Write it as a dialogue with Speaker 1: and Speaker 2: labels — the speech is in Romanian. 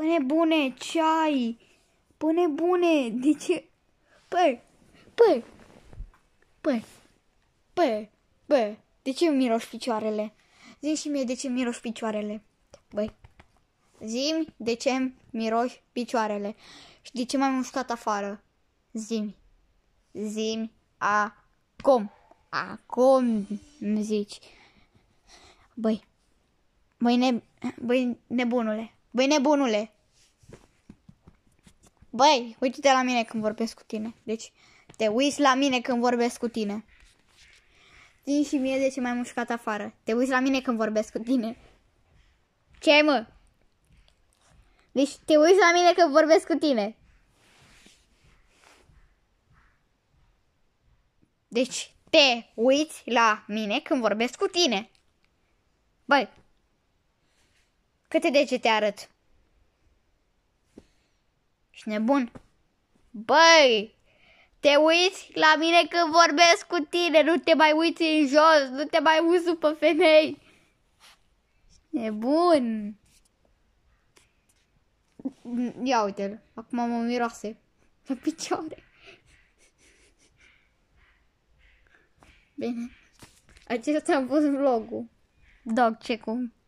Speaker 1: Pune păi bune, ceai! Pune păi bune, de ce? Păi, păi, păi, păi, păi, de ce miros picioarele? Zim și mie de ce miros picioarele. Băi, Zim, de ce miroși picioarele și de ce m-am mușcat afară. Zim, a, acum, acum zici. Băi, băi, ne, băi nebunule, Băi, nebunule! Băi, uite-te la mine când vorbesc cu tine. Deci, te uiți la mine când vorbesc cu tine. Țin și mie de ce mai mușcat afară. Te uiți la mine când vorbesc cu tine. Ce ai, mă? Deci, te uiți la mine când vorbesc cu tine. Deci, te uiți la mine când vorbesc cu tine. Băi, Câte degete arăt? Și nebun. Băi, te uiți la mine când vorbesc cu tine, nu te mai uiți în jos, nu te mai uiți după femei. Nebun. Ia uite-l, acum mă miroase la picioare. Bine, acesta a fost vlogul. Dog, ce cum?